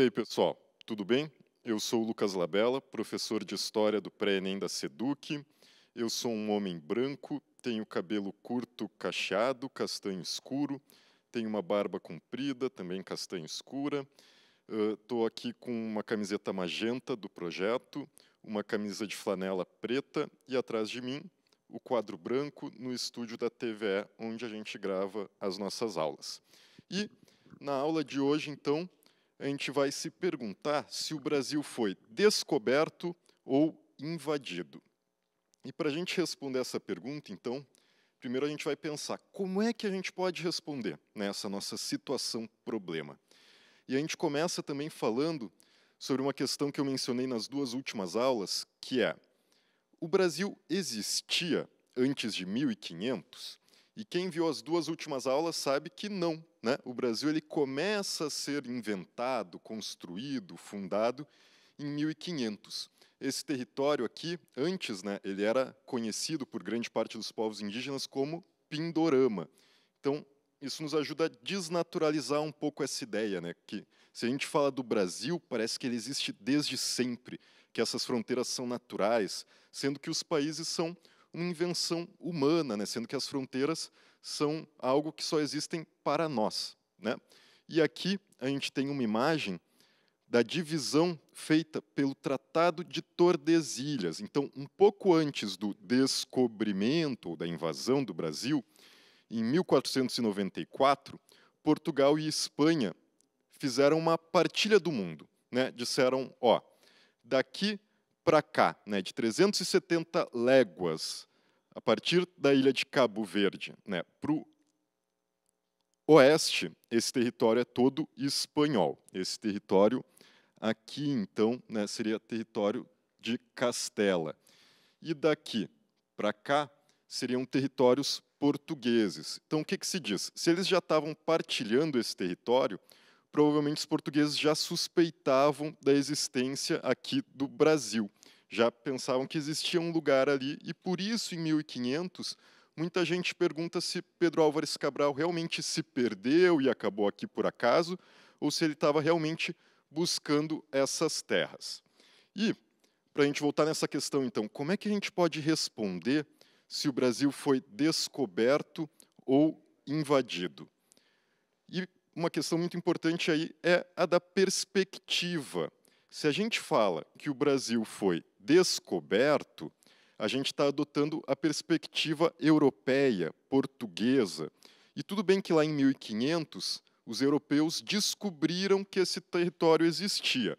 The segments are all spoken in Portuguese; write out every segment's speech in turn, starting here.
E aí, pessoal, tudo bem? Eu sou o Lucas Labella, professor de História do pré-ENEM da SEDUC. Eu sou um homem branco, tenho cabelo curto cacheado, castanho escuro, tenho uma barba comprida, também castanho escura. Estou uh, ah, aqui com uma camiseta magenta do projeto, uma camisa de flanela preta e atrás de mim o quadro branco no estúdio da TVE, onde a gente grava as nossas aulas. E na aula de hoje, então, a gente vai se perguntar se o Brasil foi descoberto ou invadido. E para a gente responder essa pergunta, então, primeiro a gente vai pensar como é que a gente pode responder nessa né, nossa situação problema. E a gente começa também falando sobre uma questão que eu mencionei nas duas últimas aulas, que é: o Brasil existia antes de 1500? E quem viu as duas últimas aulas sabe que não. Né? O Brasil ele começa a ser inventado, construído, fundado em 1500. Esse território aqui, antes, né, ele era conhecido por grande parte dos povos indígenas como Pindorama. Então, isso nos ajuda a desnaturalizar um pouco essa ideia, né, que se a gente fala do Brasil, parece que ele existe desde sempre, que essas fronteiras são naturais, sendo que os países são uma invenção humana, né? sendo que as fronteiras são algo que só existem para nós. Né? E aqui a gente tem uma imagem da divisão feita pelo Tratado de Tordesilhas. Então, um pouco antes do descobrimento ou da invasão do Brasil, em 1494, Portugal e Espanha fizeram uma partilha do mundo. Né? Disseram, ó, daqui para cá, né, de 370 léguas, a partir da ilha de Cabo Verde, né, para o oeste, esse território é todo espanhol. Esse território aqui, então, né, seria território de Castela. E daqui para cá seriam territórios portugueses. Então, o que, que se diz? Se eles já estavam partilhando esse território, provavelmente os portugueses já suspeitavam da existência aqui do Brasil. Já pensavam que existia um lugar ali e por isso em 1500 muita gente pergunta se Pedro Álvares Cabral realmente se perdeu e acabou aqui por acaso ou se ele estava realmente buscando essas terras. E para a gente voltar nessa questão então, como é que a gente pode responder se o Brasil foi descoberto ou invadido? E uma questão muito importante aí é a da perspectiva. Se a gente fala que o Brasil foi descoberto, a gente está adotando a perspectiva europeia, portuguesa. E tudo bem que lá em 1500 os europeus descobriram que esse território existia.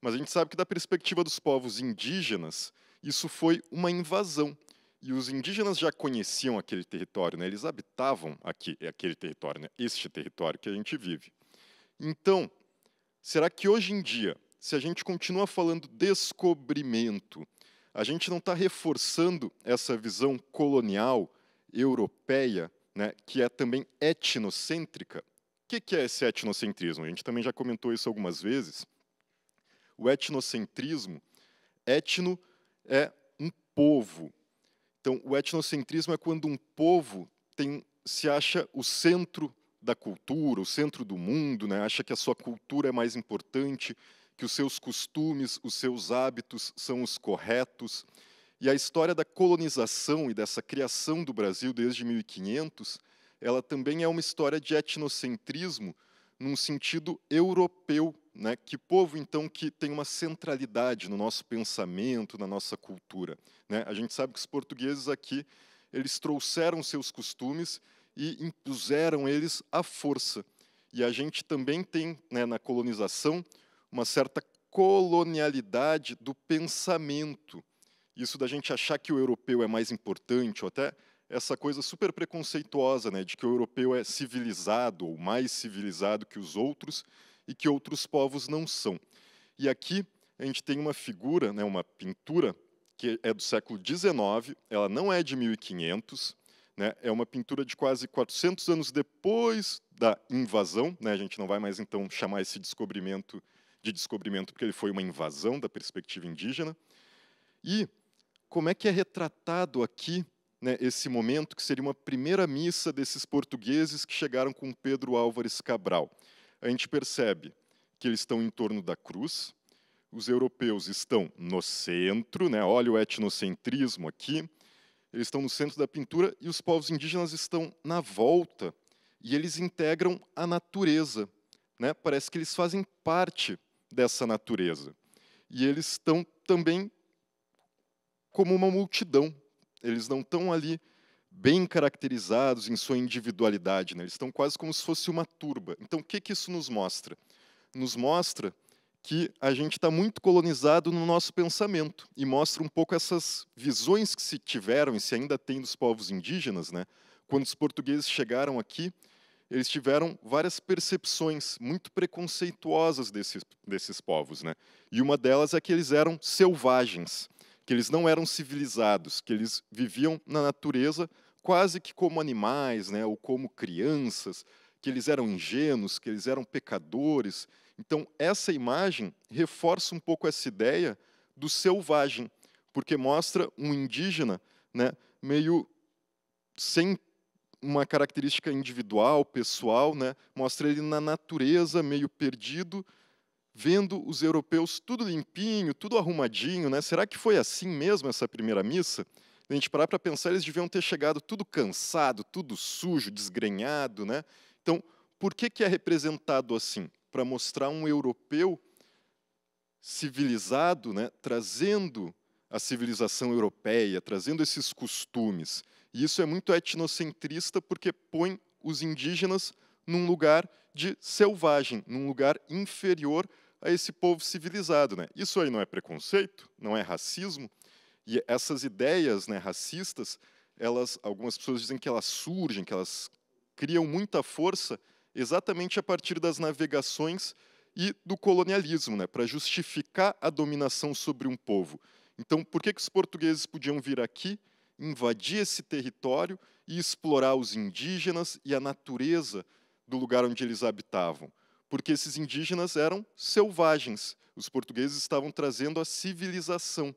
Mas a gente sabe que, da perspectiva dos povos indígenas, isso foi uma invasão. E os indígenas já conheciam aquele território, né? eles habitavam aqui, aquele território, né? este território que a gente vive. Então, será que hoje em dia, se a gente continua falando descobrimento, a gente não está reforçando essa visão colonial europeia, né, que é também etnocêntrica? O que, que é esse etnocentrismo? A gente também já comentou isso algumas vezes. O etnocentrismo, etno é um povo, então, o etnocentrismo é quando um povo tem, se acha o centro da cultura, o centro do mundo, né? acha que a sua cultura é mais importante, que os seus costumes, os seus hábitos são os corretos. E a história da colonização e dessa criação do Brasil desde 1500, ela também é uma história de etnocentrismo num sentido europeu né? Que povo, então, que tem uma centralidade no nosso pensamento, na nossa cultura. Né? A gente sabe que os portugueses aqui, eles trouxeram seus costumes e impuseram eles à força. E a gente também tem, né, na colonização, uma certa colonialidade do pensamento. Isso da gente achar que o europeu é mais importante, ou até essa coisa super preconceituosa, né, de que o europeu é civilizado ou mais civilizado que os outros, e que outros povos não são. E aqui a gente tem uma figura, né, uma pintura, que é do século XIX, ela não é de 1500, né, é uma pintura de quase 400 anos depois da invasão. Né, a gente não vai mais, então, chamar esse descobrimento de descobrimento, porque ele foi uma invasão da perspectiva indígena. E como é que é retratado aqui né, esse momento que seria uma primeira missa desses portugueses que chegaram com Pedro Álvares Cabral? a gente percebe que eles estão em torno da cruz, os europeus estão no centro, né? olha o etnocentrismo aqui, eles estão no centro da pintura e os povos indígenas estão na volta e eles integram a natureza. Né? Parece que eles fazem parte dessa natureza. E eles estão também como uma multidão, eles não estão ali bem caracterizados em sua individualidade, né? eles estão quase como se fosse uma turba. Então, o que, que isso nos mostra? Nos mostra que a gente está muito colonizado no nosso pensamento e mostra um pouco essas visões que se tiveram e se ainda tem dos povos indígenas, né? Quando os portugueses chegaram aqui, eles tiveram várias percepções muito preconceituosas desses, desses povos, né? E uma delas é que eles eram selvagens, que eles não eram civilizados, que eles viviam na natureza quase que como animais, né, ou como crianças, que eles eram ingênuos, que eles eram pecadores. Então, essa imagem reforça um pouco essa ideia do selvagem, porque mostra um indígena né, meio sem uma característica individual, pessoal, né, mostra ele na natureza, meio perdido, vendo os europeus tudo limpinho, tudo arrumadinho. Né? Será que foi assim mesmo essa primeira missa? a gente parar para pensar, eles deviam ter chegado tudo cansado, tudo sujo, desgrenhado. Né? Então, por que, que é representado assim? Para mostrar um europeu civilizado, né, trazendo a civilização europeia, trazendo esses costumes. E isso é muito etnocentrista porque põe os indígenas num lugar de selvagem, num lugar inferior a esse povo civilizado. Né? Isso aí não é preconceito, não é racismo, e essas ideias né, racistas, elas, algumas pessoas dizem que elas surgem, que elas criam muita força exatamente a partir das navegações e do colonialismo, né, para justificar a dominação sobre um povo. Então, por que, que os portugueses podiam vir aqui, invadir esse território e explorar os indígenas e a natureza do lugar onde eles habitavam? Porque esses indígenas eram selvagens. Os portugueses estavam trazendo a civilização.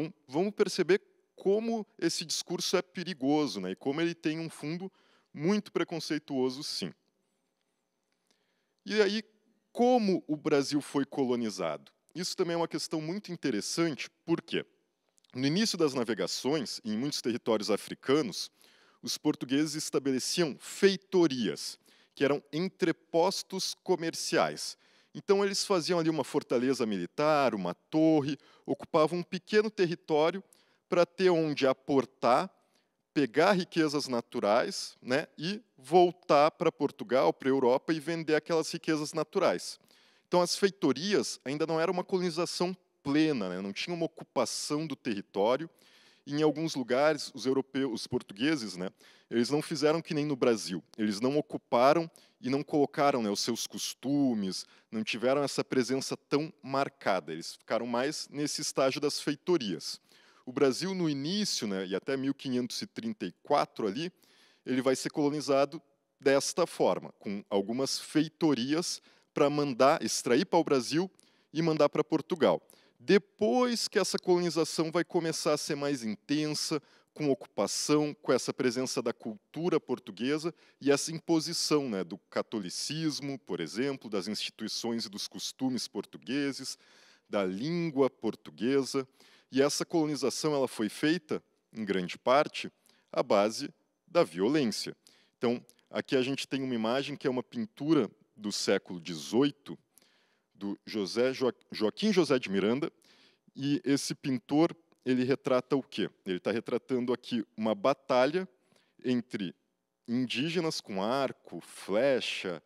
Então, vamos perceber como esse discurso é perigoso né, e como ele tem um fundo muito preconceituoso, sim. E aí, como o Brasil foi colonizado? Isso também é uma questão muito interessante, porque no início das navegações, em muitos territórios africanos, os portugueses estabeleciam feitorias, que eram entrepostos comerciais. Então, eles faziam ali uma fortaleza militar, uma torre, ocupavam um pequeno território para ter onde aportar, pegar riquezas naturais né, e voltar para Portugal, para a Europa e vender aquelas riquezas naturais. Então, as feitorias ainda não era uma colonização plena, né, não tinha uma ocupação do território em alguns lugares, os europeus, os portugueses, né, eles não fizeram que nem no Brasil. Eles não ocuparam e não colocaram né, os seus costumes, não tiveram essa presença tão marcada. Eles ficaram mais nesse estágio das feitorias. O Brasil, no início, né, e até 1534 ali, ele vai ser colonizado desta forma, com algumas feitorias para mandar, extrair para o Brasil e mandar para Portugal. Depois que essa colonização vai começar a ser mais intensa, com ocupação, com essa presença da cultura portuguesa e essa imposição né, do catolicismo, por exemplo, das instituições e dos costumes portugueses, da língua portuguesa. E essa colonização ela foi feita, em grande parte, à base da violência. Então, aqui a gente tem uma imagem que é uma pintura do século XVIII, do José Joaquim José de Miranda, e esse pintor ele retrata o quê? Ele está retratando aqui uma batalha entre indígenas com arco, flecha,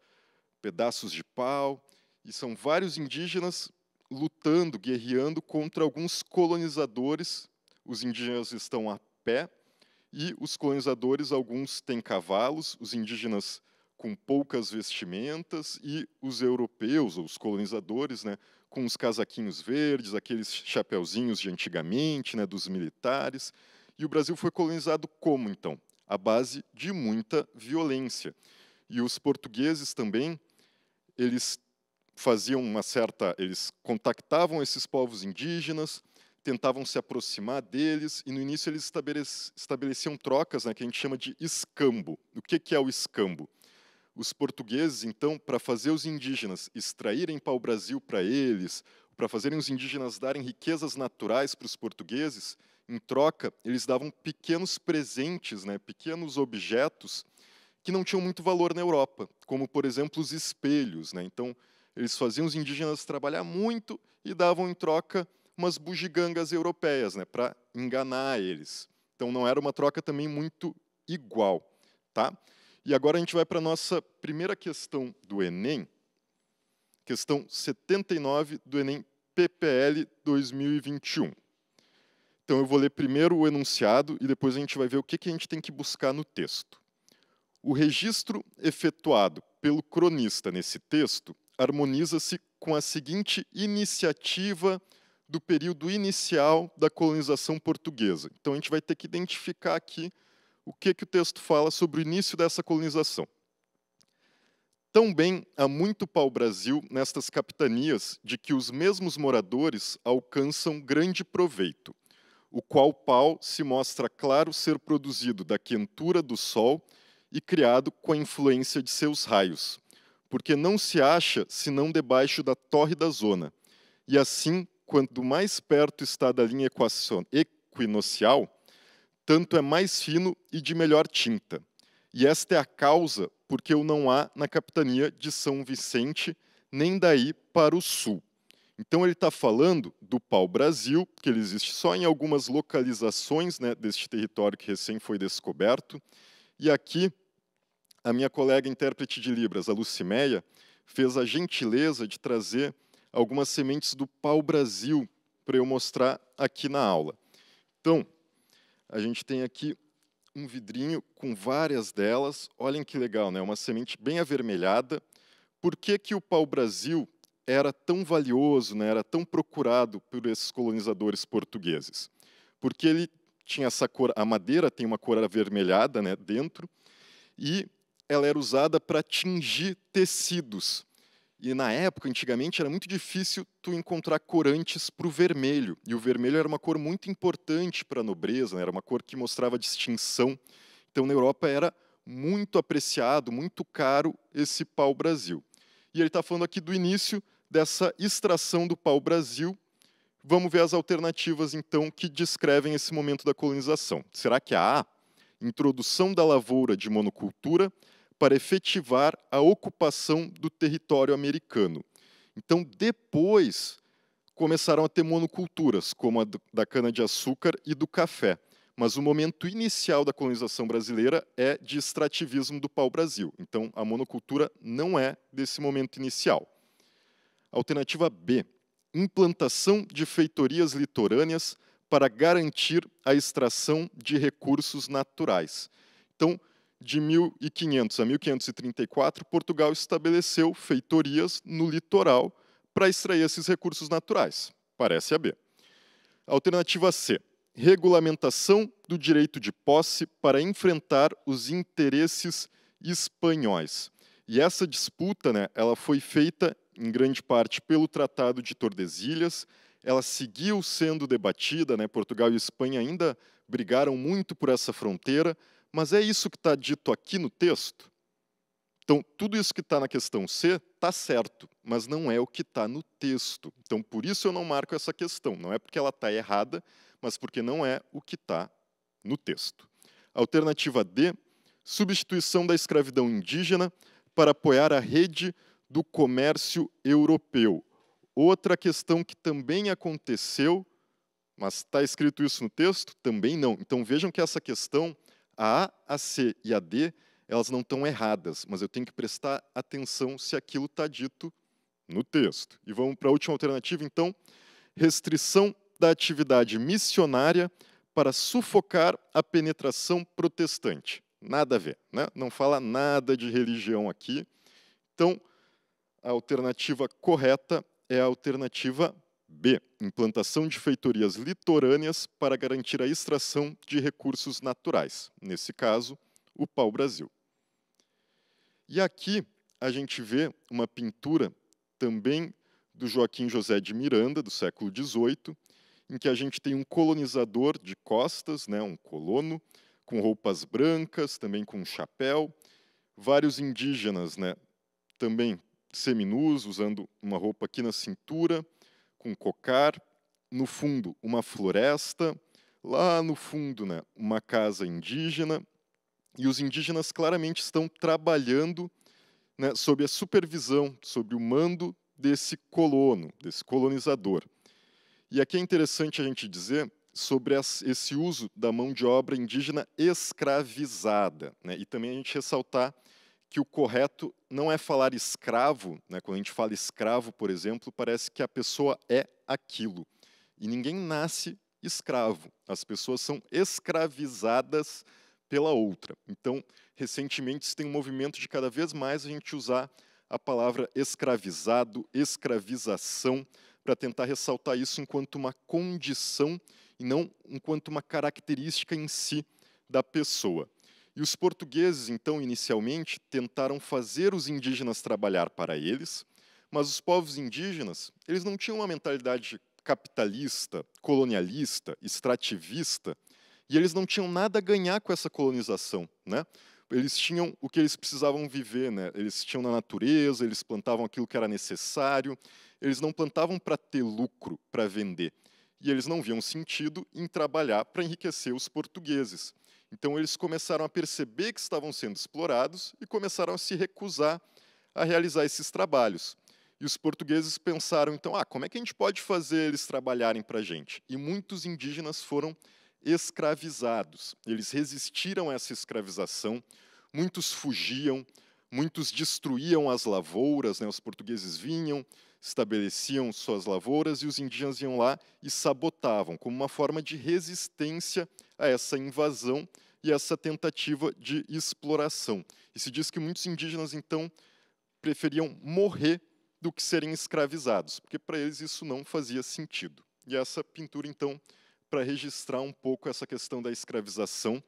pedaços de pau, e são vários indígenas lutando, guerreando contra alguns colonizadores. Os indígenas estão a pé e os colonizadores, alguns têm cavalos, os indígenas com poucas vestimentas e os europeus, os colonizadores, né, com os casaquinhos verdes, aqueles chapeuzinhos de antigamente, né, dos militares. E o Brasil foi colonizado como então? À base de muita violência. E os portugueses também, eles faziam uma certa, eles contactavam esses povos indígenas, tentavam se aproximar deles e no início eles estabeleciam trocas, né, que a gente chama de escambo. O que, que é o escambo? Os portugueses, então, para fazer os indígenas extraírem pau-brasil para eles, para fazerem os indígenas darem riquezas naturais para os portugueses, em troca, eles davam pequenos presentes, né, pequenos objetos que não tinham muito valor na Europa, como, por exemplo, os espelhos. Né? Então, eles faziam os indígenas trabalhar muito e davam em troca umas bugigangas europeias, né, para enganar eles. Então, não era uma troca também muito igual. Tá? E agora a gente vai para a nossa primeira questão do Enem, questão 79 do Enem PPL 2021. Então eu vou ler primeiro o enunciado e depois a gente vai ver o que, que a gente tem que buscar no texto. O registro efetuado pelo cronista nesse texto harmoniza-se com a seguinte iniciativa do período inicial da colonização portuguesa. Então a gente vai ter que identificar aqui o que, que o texto fala sobre o início dessa colonização. Também há muito pau-brasil nestas capitanias de que os mesmos moradores alcançam grande proveito, o qual pau se mostra claro ser produzido da quentura do sol e criado com a influência de seus raios, porque não se acha senão debaixo da torre da zona. E assim, quanto mais perto está da linha equinocial, tanto é mais fino e de melhor tinta. E esta é a causa porque o não há na capitania de São Vicente, nem daí para o sul. Então ele está falando do pau-brasil, que ele existe só em algumas localizações né, deste território que recém foi descoberto. E aqui, a minha colega intérprete de Libras, a Lucimeia, fez a gentileza de trazer algumas sementes do pau-brasil para eu mostrar aqui na aula. Então, a gente tem aqui um vidrinho com várias delas. Olhem que legal, né? Uma semente bem avermelhada. Por que, que o pau-brasil era tão valioso, né? era tão procurado por esses colonizadores portugueses? Porque ele tinha essa cor, a madeira tem uma cor avermelhada né, dentro, e ela era usada para tingir tecidos. E na época, antigamente, era muito difícil tu encontrar corantes para o vermelho. E o vermelho era uma cor muito importante para a nobreza, né? era uma cor que mostrava distinção. Então, na Europa era muito apreciado, muito caro esse pau-brasil. E ele está falando aqui do início dessa extração do pau-brasil. Vamos ver as alternativas, então, que descrevem esse momento da colonização. Será que a A, introdução da lavoura de monocultura, para efetivar a ocupação do território americano. Então, depois começaram a ter monoculturas, como a da cana-de-açúcar e do café. Mas o momento inicial da colonização brasileira é de extrativismo do pau-brasil. Então, a monocultura não é desse momento inicial. Alternativa B: implantação de feitorias litorâneas para garantir a extração de recursos naturais. Então, de 1500 a 1534, Portugal estabeleceu feitorias no litoral para extrair esses recursos naturais. Parece a B. Alternativa C. Regulamentação do direito de posse para enfrentar os interesses espanhóis. E essa disputa, né, ela foi feita em grande parte pelo Tratado de Tordesilhas. Ela seguiu sendo debatida, né? Portugal e Espanha ainda brigaram muito por essa fronteira, mas é isso que está dito aqui no texto? Então, tudo isso que está na questão C está certo, mas não é o que está no texto. Então, por isso eu não marco essa questão. Não é porque ela está errada, mas porque não é o que está no texto. Alternativa D, substituição da escravidão indígena para apoiar a rede do comércio europeu. Outra questão que também aconteceu, mas está escrito isso no texto? Também não. Então, vejam que essa questão a A, a C e a D, elas não estão erradas, mas eu tenho que prestar atenção se aquilo está dito no texto. E vamos para a última alternativa, então. Restrição da atividade missionária para sufocar a penetração protestante. Nada a ver, né? não fala nada de religião aqui. Então, a alternativa correta é a alternativa B. Implantação de feitorias litorâneas para garantir a extração de recursos naturais, nesse caso, o pau-brasil. E aqui a gente vê uma pintura também do Joaquim José de Miranda, do século XVIII, em que a gente tem um colonizador de costas, né, um colono, com roupas brancas, também com um chapéu, vários indígenas, né, também seminus, usando uma roupa aqui na cintura, com cocar, no fundo, uma floresta, lá no fundo, né, uma casa indígena, e os indígenas claramente estão trabalhando né, sob a supervisão, sob o mando desse colono, desse colonizador. E aqui é interessante a gente dizer sobre esse uso da mão de obra indígena escravizada, né, e também a gente ressaltar que o correto não é falar escravo, né? quando a gente fala escravo, por exemplo, parece que a pessoa é aquilo. E ninguém nasce escravo, as pessoas são escravizadas pela outra. Então, recentemente, se tem um movimento de cada vez mais a gente usar a palavra escravizado, escravização, para tentar ressaltar isso enquanto uma condição e não enquanto uma característica em si da pessoa. E os portugueses, então, inicialmente, tentaram fazer os indígenas trabalhar para eles, mas os povos indígenas, eles não tinham uma mentalidade capitalista, colonialista, extrativista, e eles não tinham nada a ganhar com essa colonização, né? Eles tinham o que eles precisavam viver, né? Eles tinham na natureza, eles plantavam aquilo que era necessário, eles não plantavam para ter lucro, para vender. E eles não viam sentido em trabalhar para enriquecer os portugueses. Então eles começaram a perceber que estavam sendo explorados e começaram a se recusar a realizar esses trabalhos. E os portugueses pensaram, então, ah, como é que a gente pode fazer eles trabalharem para a gente? E muitos indígenas foram escravizados. Eles resistiram a essa escravização, muitos fugiam, muitos destruíam as lavouras, né? os portugueses vinham, estabeleciam suas lavouras e os indígenas iam lá e sabotavam, como uma forma de resistência a essa invasão e essa tentativa de exploração. E se diz que muitos indígenas, então, preferiam morrer do que serem escravizados, porque para eles isso não fazia sentido. E essa pintura, então, para registrar um pouco essa questão da escravização.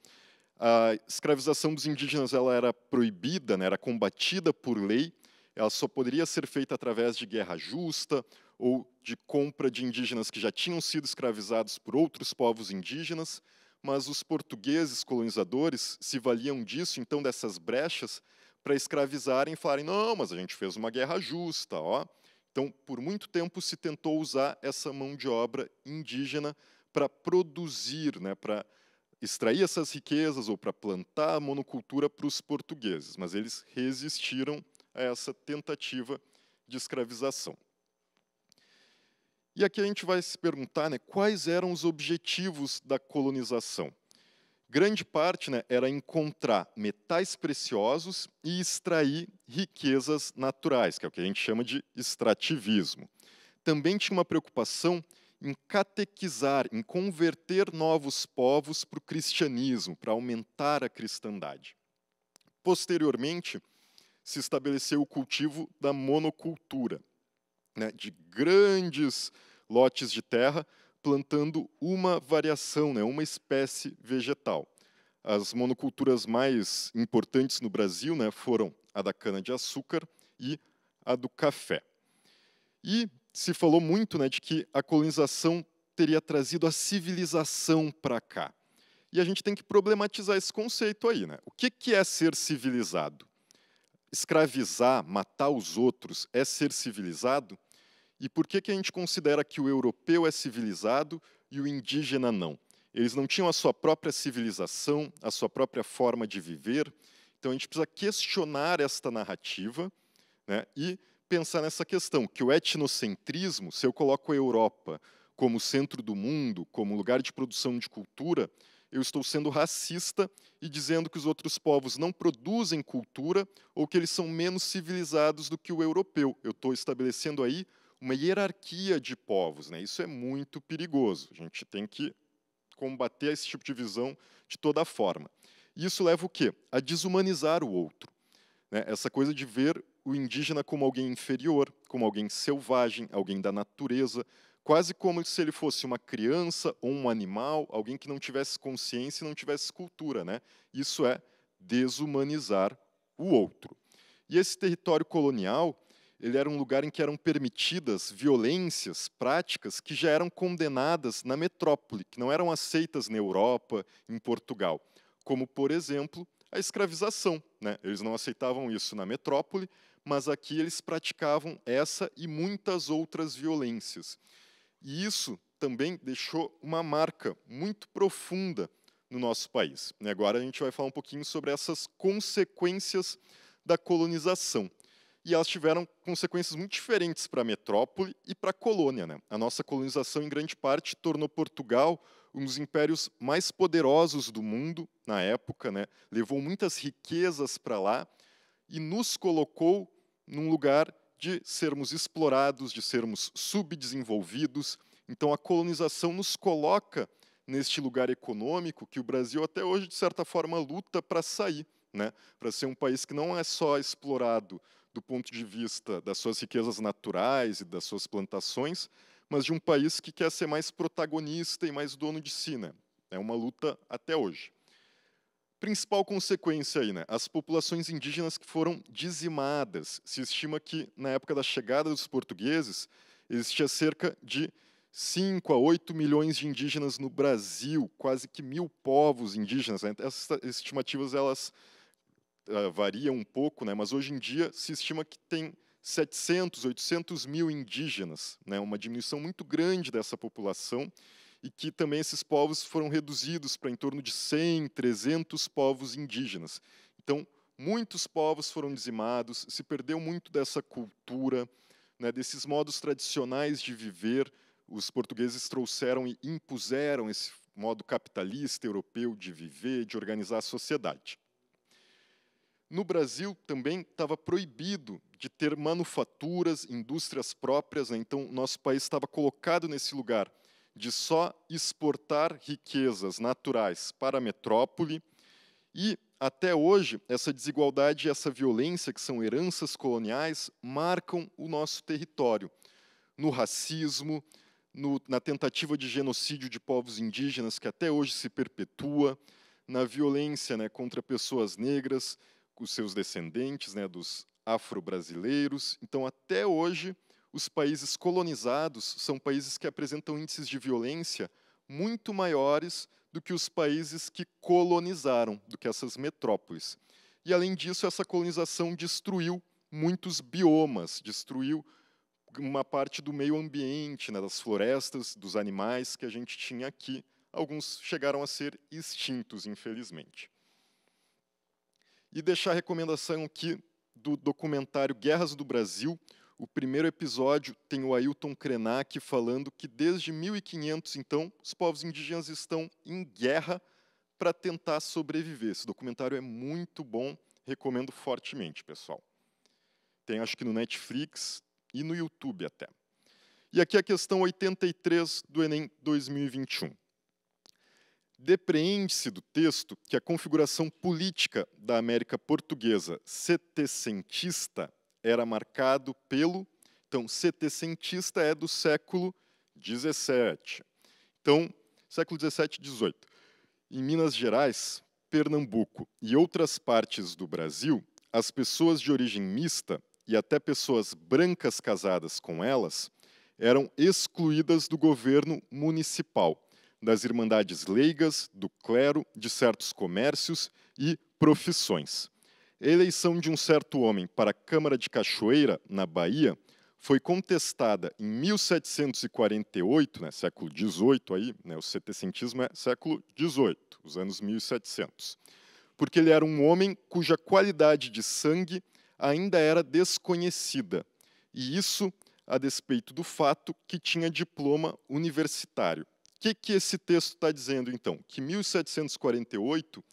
A escravização dos indígenas ela era proibida, né, era combatida por lei, ela só poderia ser feita através de guerra justa ou de compra de indígenas que já tinham sido escravizados por outros povos indígenas, mas os portugueses colonizadores se valiam disso, então dessas brechas, para escravizarem e falarem: não, mas a gente fez uma guerra justa, ó. Então, por muito tempo se tentou usar essa mão de obra indígena para produzir, né, para extrair essas riquezas ou para plantar a monocultura para os portugueses, mas eles resistiram a essa tentativa de escravização. E aqui a gente vai se perguntar né, quais eram os objetivos da colonização. Grande parte né, era encontrar metais preciosos e extrair riquezas naturais, que é o que a gente chama de extrativismo. Também tinha uma preocupação em catequizar, em converter novos povos para o cristianismo, para aumentar a cristandade. Posteriormente, se estabeleceu o cultivo da monocultura, né, de grandes lotes de terra, plantando uma variação, né, uma espécie vegetal. As monoculturas mais importantes no Brasil né, foram a da cana-de-açúcar e a do café. E se falou muito né, de que a colonização teria trazido a civilização para cá. E a gente tem que problematizar esse conceito aí. Né? O que, que é ser civilizado? escravizar, matar os outros é ser civilizado? E por que, que a gente considera que o europeu é civilizado e o indígena não? Eles não tinham a sua própria civilização, a sua própria forma de viver. Então a gente precisa questionar esta narrativa né, e pensar nessa questão, que o etnocentrismo, se eu coloco a Europa como centro do mundo, como lugar de produção de cultura, eu estou sendo racista e dizendo que os outros povos não produzem cultura ou que eles são menos civilizados do que o europeu. Eu estou estabelecendo aí uma hierarquia de povos. Né? Isso é muito perigoso. A gente tem que combater esse tipo de visão de toda forma. E isso leva o quê? A desumanizar o outro. Né? Essa coisa de ver o indígena como alguém inferior, como alguém selvagem, alguém da natureza, quase como se ele fosse uma criança ou um animal, alguém que não tivesse consciência e não tivesse cultura. Né? Isso é desumanizar o outro. E esse território colonial ele era um lugar em que eram permitidas violências, práticas que já eram condenadas na metrópole, que não eram aceitas na Europa, em Portugal, como, por exemplo, a escravização. Né? Eles não aceitavam isso na metrópole, mas aqui eles praticavam essa e muitas outras violências. E isso também deixou uma marca muito profunda no nosso país. E agora a gente vai falar um pouquinho sobre essas consequências da colonização. E elas tiveram consequências muito diferentes para a metrópole e para a colônia. Né? A nossa colonização, em grande parte, tornou Portugal um dos impérios mais poderosos do mundo na época, né? levou muitas riquezas para lá e nos colocou num lugar de sermos explorados, de sermos subdesenvolvidos. Então, a colonização nos coloca neste lugar econômico que o Brasil até hoje, de certa forma, luta para sair, né? para ser um país que não é só explorado do ponto de vista das suas riquezas naturais e das suas plantações, mas de um país que quer ser mais protagonista e mais dono de si. Né? É uma luta até hoje principal consequência aí, né? As populações indígenas que foram dizimadas. Se estima que na época da chegada dos portugueses existia cerca de 5 a 8 milhões de indígenas no Brasil, quase que mil povos indígenas. Né? Essas estimativas elas uh, variam um pouco, né? mas hoje em dia se estima que tem 700, 800 mil indígenas, né? uma diminuição muito grande dessa população e que também esses povos foram reduzidos para em torno de 100, 300 povos indígenas. Então, muitos povos foram dizimados, se perdeu muito dessa cultura, né, desses modos tradicionais de viver. Os portugueses trouxeram e impuseram esse modo capitalista europeu de viver, de organizar a sociedade. No Brasil também estava proibido de ter manufaturas, indústrias próprias, né? então nosso país estava colocado nesse lugar de só exportar riquezas naturais para a metrópole e até hoje, essa desigualdade e essa violência, que são heranças coloniais, marcam o nosso território. No racismo, no, na tentativa de genocídio de povos indígenas, que até hoje se perpetua, na violência né, contra pessoas negras, os seus descendentes, né, dos afro-brasileiros. Então, até hoje, os países colonizados são países que apresentam índices de violência muito maiores do que os países que colonizaram, do que essas metrópoles. E, além disso, essa colonização destruiu muitos biomas, destruiu uma parte do meio ambiente, né, das florestas, dos animais que a gente tinha aqui. Alguns chegaram a ser extintos, infelizmente. E deixar a recomendação aqui do documentário Guerras do Brasil, o primeiro episódio tem o Ailton Krenak falando que desde 1500, então, os povos indígenas estão em guerra para tentar sobreviver. Esse documentário é muito bom, recomendo fortemente, pessoal. Tem acho que no Netflix e no YouTube até. E aqui a questão 83 do Enem 2021. Depreende-se do texto que a configuração política da América portuguesa setecentista era marcado pelo. Então, setecentista é do século XVII. Então, século XVII e XVIII. Em Minas Gerais, Pernambuco e outras partes do Brasil, as pessoas de origem mista e até pessoas brancas casadas com elas eram excluídas do governo municipal, das irmandades leigas, do clero, de certos comércios e profissões eleição de um certo homem para a Câmara de Cachoeira, na Bahia, foi contestada em 1748, né, século XVIII, aí, né, o setecentismo é século XVIII, os anos 1700, porque ele era um homem cuja qualidade de sangue ainda era desconhecida, e isso a despeito do fato que tinha diploma universitário. O que, que esse texto está dizendo, então? Que 1748,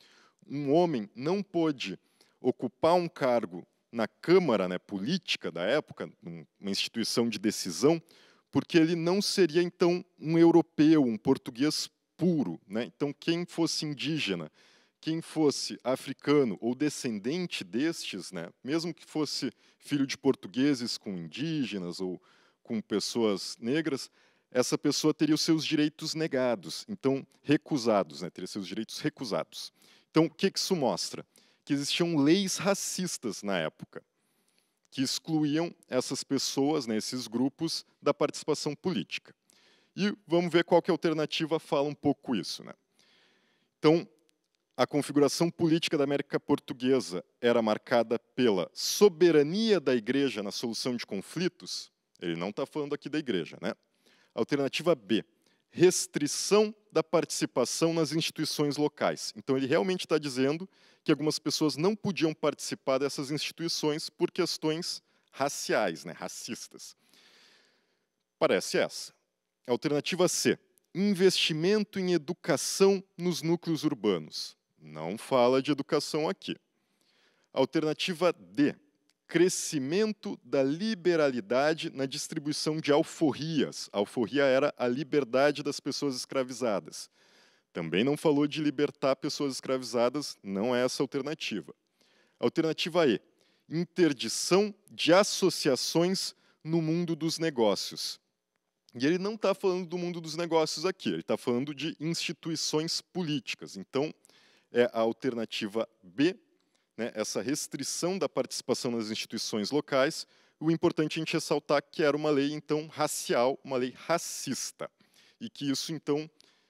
um homem não pôde ocupar um cargo na Câmara né, política da época, uma instituição de decisão, porque ele não seria então um europeu, um português puro. Né? Então, quem fosse indígena, quem fosse africano ou descendente destes, né, mesmo que fosse filho de portugueses com indígenas ou com pessoas negras, essa pessoa teria os seus direitos negados, então recusados, né, teria seus direitos recusados. Então, o que, que isso mostra? que existiam leis racistas na época, que excluíam essas pessoas, né, esses grupos, da participação política. E vamos ver qual que é a alternativa fala um pouco isso. Né? Então, a configuração política da América Portuguesa era marcada pela soberania da Igreja na solução de conflitos. Ele não está falando aqui da Igreja, né? Alternativa B, restrição da participação nas instituições locais. Então, ele realmente está dizendo que algumas pessoas não podiam participar dessas instituições por questões raciais, né, racistas. Parece essa. Alternativa C: investimento em educação nos núcleos urbanos. Não fala de educação aqui. Alternativa D: crescimento da liberalidade na distribuição de alforrias. A alforria era a liberdade das pessoas escravizadas. Também não falou de libertar pessoas escravizadas, não é essa a alternativa. Alternativa E: interdição de associações no mundo dos negócios. E ele não está falando do mundo dos negócios aqui, ele está falando de instituições políticas. Então, é a alternativa B né, essa restrição da participação nas instituições locais, o importante a gente ressaltar que era uma lei, então, racial, uma lei racista. E que isso, então,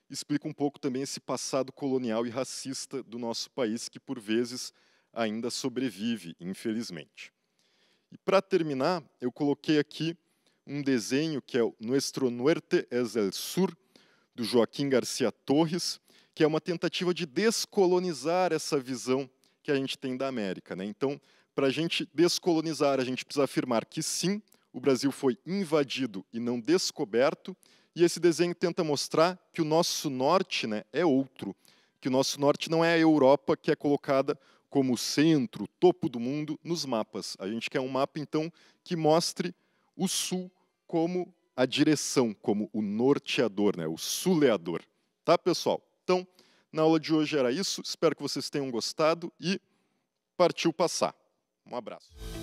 explica um pouco também esse passado colonial e racista do nosso país, que, por vezes, ainda sobrevive, infelizmente. E, para terminar, eu coloquei aqui um desenho que é o Nuestro Norte es el Sur, do Joaquim Garcia Torres, que é uma tentativa de descolonizar essa visão que a gente tem da América. Né? Então, para a gente descolonizar, a gente precisa afirmar que sim, o Brasil foi invadido e não descoberto, e esse desenho tenta mostrar que o nosso norte né, é outro, que o nosso norte não é a Europa que é colocada como centro, topo do mundo nos mapas. A gente quer um mapa, então, que mostre o sul como a direção, como o norteador, né, o suleador. Tá, pessoal? Então, na aula de hoje era isso, espero que vocês tenham gostado e partiu passar. Um abraço.